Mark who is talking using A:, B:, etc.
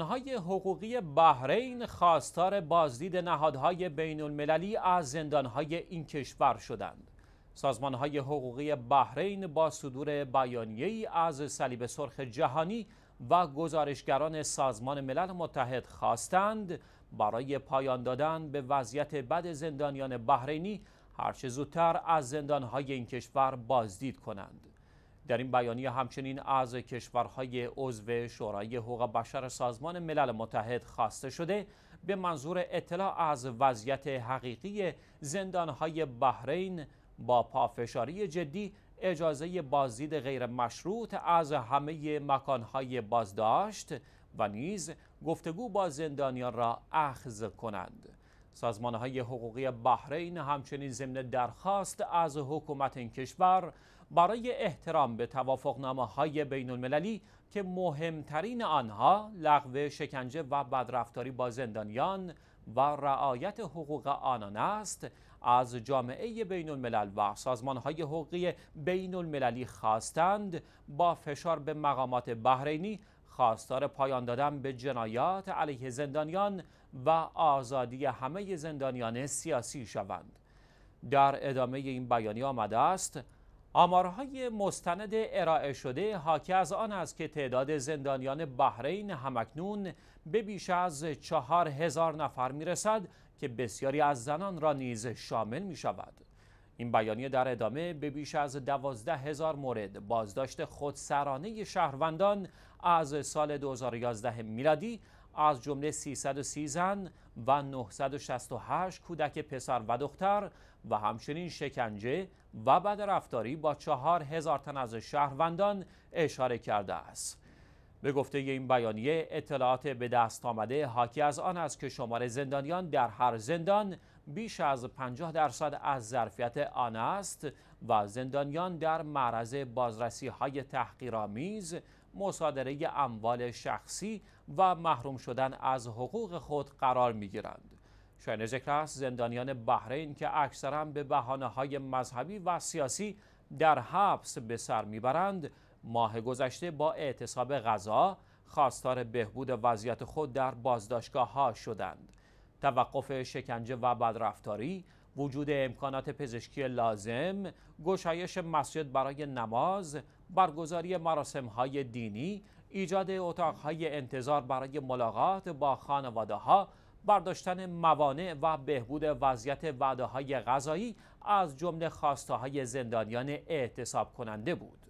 A: های حقوقی بحرین خواستار بازدید نهادهای بین المللی از های این کشور شدند. های حقوقی بحرین با صدور بیانیه‌ای از صلیب سرخ جهانی و گزارشگران سازمان ملل متحد خواستند برای پایان دادن به وضعیت بد زندانیان بحرینی هرچه زودتر از های این کشور بازدید کنند. در این بیانیه همچنین از کشورهای عضو شورای حقوق بشر سازمان ملل متحد خواسته شده به منظور اطلاع از وضعیت حقیقی زندانهای بحرین با پافشاری جدی اجازه بازدید غیر مشروط از همه مکانهای بازداشت و نیز گفتگو با زندانیان را اخذ کنند. سازمان های حقوقی بحرین همچنین ضمن درخواست از حکومت این کشور برای احترام به توافقنامه های بین المللی که مهمترین آنها لغو شکنجه و بدرفتاری با زندانیان و رعایت حقوق آنان است از جامعه بین الملل و سازمان های حقوقی بین المللی خواستند با فشار به مقامات بحرینی خواستار پایان دادن به جنایات علیه زندانیان و آزادی همه زندانیان سیاسی شوند در ادامه این بیانیه آمده است آمارهای مستند ارائه شده حاکی از آن است که تعداد زندانیان بحرین همکنون به بیش از چهار هزار نفر رسد که بسیاری از زنان را نیز شامل می شود. این بیانیه در ادامه به بیش از دوازده هزار مورد بازداشت خودسرانه شهروندان از سال 2011 میلادی از جمله 330 زن و 968 کودک پسر و دختر و همچنین شکنجه و بدرفتاری با 4000 تن از شهروندان اشاره کرده است. به گفته این بیانیه اطلاعات به دست آمده حاکی از آن است که شمار زندانیان در هر زندان بیش از 50 درصد از ظرفیت آن است و زندانیان در معرض بازرسی های تحقیرآمیز مصادره اموال شخصی و محروم شدن از حقوق خود قرار می گیرند. ذکر است زندانیان بحرین که اکثرا به بحانه های مذهبی و سیاسی در حبس به سر میبرند ماه گذشته با اعتصاب غذا خواستار بهبود وضعیت خود در بازداشتگاه ها شدند. توقف شکنجه و بدرفتاری، وجود امکانات پزشکی لازم، گشایش مسجد برای نماز، برگزاری مراسم های دینی، ایجاد اتاق های انتظار برای ملاقات با خانواده ها، برداشتن موانع و بهبود وضعیت وعده های غذایی از جمله خواسته های زندانیان اعتصاب کننده بود.